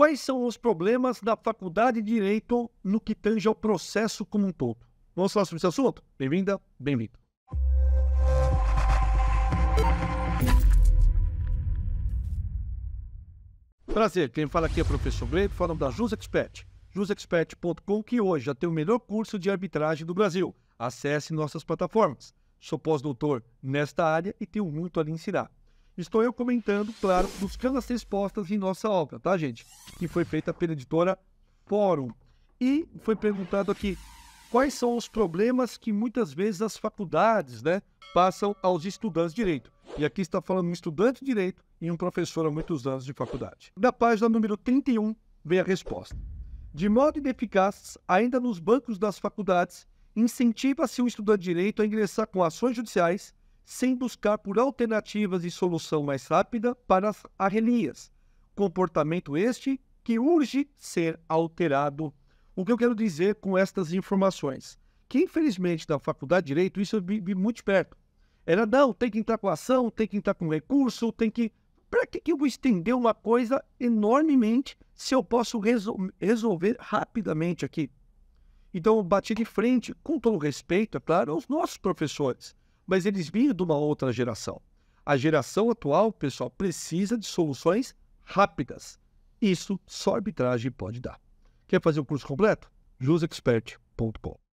Quais são os problemas da Faculdade de Direito no que tange ao processo como um todo? Vamos falar sobre esse assunto? Bem-vinda, bem-vindo. Prazer, quem fala aqui é o professor Gleito, falando da JusExpert. JusExpert.com, que hoje já tem o melhor curso de arbitragem do Brasil. Acesse nossas plataformas. Sou pós-doutor nesta área e tenho muito a lhe ensinar. Estou eu comentando, claro, buscando as respostas em nossa obra, tá, gente? Que foi feita pela editora Fórum. E foi perguntado aqui quais são os problemas que muitas vezes as faculdades, né, passam aos estudantes de direito. E aqui está falando um estudante de direito e um professor há muitos anos de faculdade. Na página número 31 vem a resposta. De modo ineficaz, ainda nos bancos das faculdades, incentiva-se o estudante de direito a ingressar com ações judiciais sem buscar por alternativas e solução mais rápida para as arrelias. Comportamento este que urge ser alterado. O que eu quero dizer com estas informações? Que, infelizmente, na Faculdade de Direito, isso eu vi, vi muito perto. Era, não, tem que entrar com ação, tem que entrar com recurso, tem que... Para que, que eu vou estender uma coisa enormemente se eu posso resol resolver rapidamente aqui? Então, eu bati de frente, com todo respeito, é claro, aos nossos professores mas eles vinham de uma outra geração. A geração atual, pessoal, precisa de soluções rápidas. Isso só a arbitragem pode dar. Quer fazer o um curso completo? jusexpert.com